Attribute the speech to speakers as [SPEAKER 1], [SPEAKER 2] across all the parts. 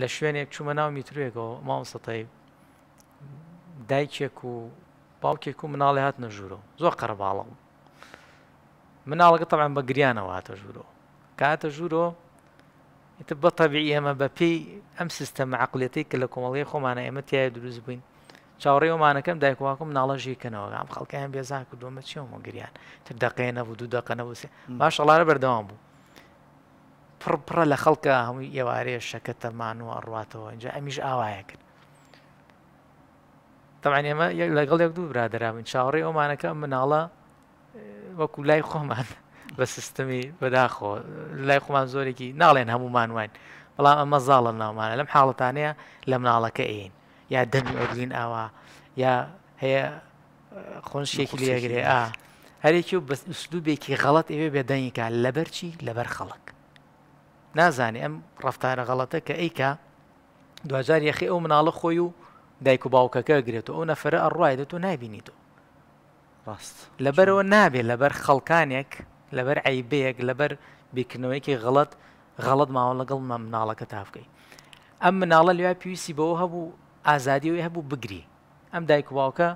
[SPEAKER 1] لە شوێنێک چوومە ناو میترێکەوە ماوە سەتەی دایکێک و باوکێک و مناڵی هات نەژوورەوە زۆر قەرباڵم مناڵەکە تەوان بە گریانەوە هاتە ژوورەوە کاتە ژوورۆ بە تەبی ئێمە بە پێی ئەم سیستەمە عقلێتی کە لە کۆمەڵی خۆمانە ئێمە تایە دروست بووین چاوەڕێوەمانەکەم دایکواکم ناڵەژیکەنەوە ئەم خەڵکیان بێزان کردومە چیەوە گریان تر دەقێنە بوو دوو دەقەنە بووسێ باش ئەڵارە بەردەوام بوو پڕپڕە لە خەڵکە هەمووی ئێوارەیە شەکە تەمان و ئەڕاتەوە اینجا ئەمیش ئاوایەکرد تەمان ئێمە لەگەڵ یەک دوو برادرابن چاوەڕێ ئەومانەکە مناڵە وەکو لای خۆمان بە سیستمی بەداخۆ لای خۆمان زۆرێکی ناڵێن هەمومان وین بەڵام ئەمە زاڵە ناومانە لەم حاڵەتانەیە لە مناڵەکە ئین یا دەمی ئۆگرین ئاوا یا هەیە خۆنشێکی لێگرێ ئا هەرێکی و بەسلوبێکی غەڵەت ئێوێ بێدەنگیکە لەبەرچی لەبەر خەڵک نازانێ ئەم ڕفتارە غەڵەتە کە ئەیکا دوجار یەخی ئەو مناڵە خۆی و دایک و باوکەکە گرێتەوە ئەو نەفرە ئەڕایدەت و نبینیتەوە ڕاست لەبەرەوە نابێت لەبەر خەڵکانێک لەبەر عیبەیەک لەبەر بیکننەوەیکی غڵەت غەڵت ماوە لەگەڵ مە مناڵەکە تافکەی ئەم مناڵە لێ پێویستی بەوە هەبوو ئازادی وی هەبوو بگری ئەم دایک باوکە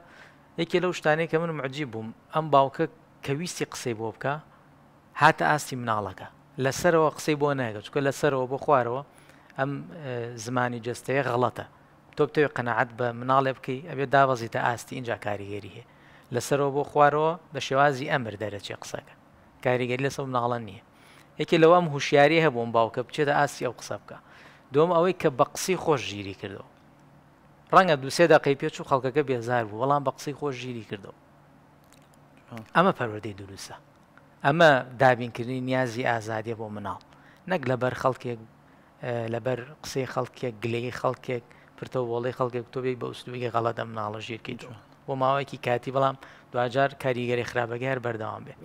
[SPEAKER 1] یەکێ لەو شتانێک کە من معجی بووم ئەم باوکە کەویستی قسەی بۆ بکە هاتە ئاستی مناڵەکە لەسەرەوە قسەی بۆ ناگەچ کە لەسەرەوە بۆ خوارەوە ئەم زمانی جستەیە غەڵەتە تۆ بتەوێ قەنەعات بە مناڵێ بکەی ئەبێ داوەزیتە ئاستی اینجا کاریگەری هەیە لەسەرەوە بۆ خوارەوە بە شێوازی ئەمر دەرەچێ قسەکە کاریگەری لەسەر مناڵە نییە یەکێ لەوە ئەم هوشیاری هەبووم باوکە بچێتە ئاسی ئەو قسە بکە دوم ئەوەی کە بە قسی خۆش ژیری کردەوە ڕەنگە دوسێ دقی پێچ و خەڵکەکە بێزار بوو وەڵام بە قسی خۆش ژیری کردەوە ئەمە پەروەدەی دروستە ئەمە دابینکردنی نیازی ئازادیە بۆ مناڵ نەک لەبەر خەڵکێک لەبەر قسەی خەڵکێک گلەی خەڵکێک پرتەوەڵی خەڵکێک تۆبێک بە ئوستوبێکی غەڵەدەم ناڵە ژیرکەی بۆ ماوەیەکی کاتی بەڵام دوجار کاریگەری خراپەگە هەر بەردەوام بێت.